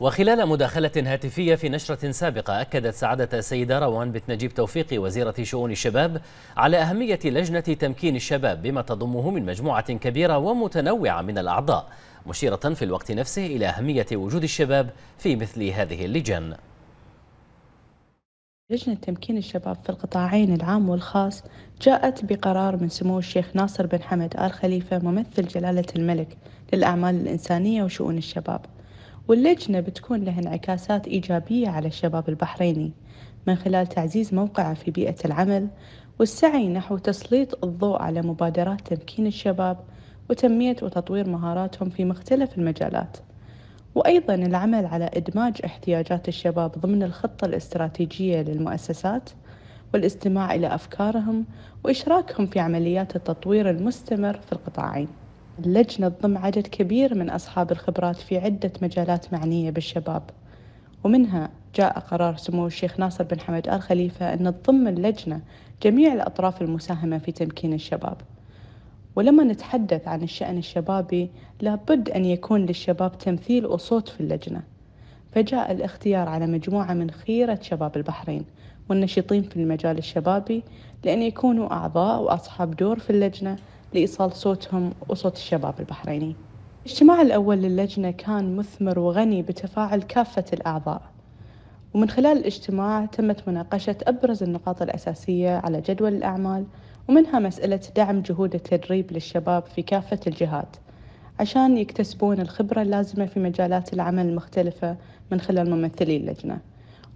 وخلال مداخلة هاتفية في نشرة سابقة أكدت سعادة السيدة روان بنت نجيب توفيقي وزيرة شؤون الشباب على أهمية لجنة تمكين الشباب بما تضمه من مجموعة كبيرة ومتنوعة من الأعضاء مشيرة في الوقت نفسه إلى أهمية وجود الشباب في مثل هذه اللجان لجنة تمكين الشباب في القطاعين العام والخاص جاءت بقرار من سمو الشيخ ناصر بن حمد آل خليفة ممثل جلالة الملك للأعمال الإنسانية وشؤون الشباب واللجنة بتكون لها انعكاسات إيجابية على الشباب البحريني من خلال تعزيز موقعه في بيئة العمل والسعي نحو تسليط الضوء على مبادرات تمكين الشباب وتنمية وتطوير مهاراتهم في مختلف المجالات وأيضا العمل على إدماج احتياجات الشباب ضمن الخطة الاستراتيجية للمؤسسات والاستماع إلى أفكارهم وإشراكهم في عمليات التطوير المستمر في القطاعين اللجنة تضم عدد كبير من أصحاب الخبرات في عدة مجالات معنية بالشباب ومنها جاء قرار سمو الشيخ ناصر بن حمد آل خليفة أن تضم اللجنة جميع الأطراف المساهمة في تمكين الشباب ولما نتحدث عن الشأن الشبابي لابد أن يكون للشباب تمثيل وصوت في اللجنة فجاء الاختيار على مجموعة من خيرة شباب البحرين والنشيطين في المجال الشبابي لأن يكونوا أعضاء وأصحاب دور في اللجنة لإيصال صوتهم وصوت الشباب البحريني الاجتماع الأول للجنة كان مثمر وغني بتفاعل كافة الأعضاء ومن خلال الاجتماع تمت مناقشة أبرز النقاط الأساسية على جدول الأعمال ومنها مسألة دعم جهود التدريب للشباب في كافة الجهات عشان يكتسبون الخبرة اللازمة في مجالات العمل المختلفة من خلال ممثلي اللجنة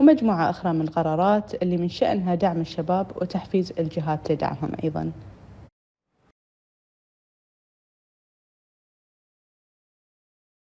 ومجموعة أخرى من القرارات اللي من شأنها دعم الشباب وتحفيز الجهات لدعمهم أيضاً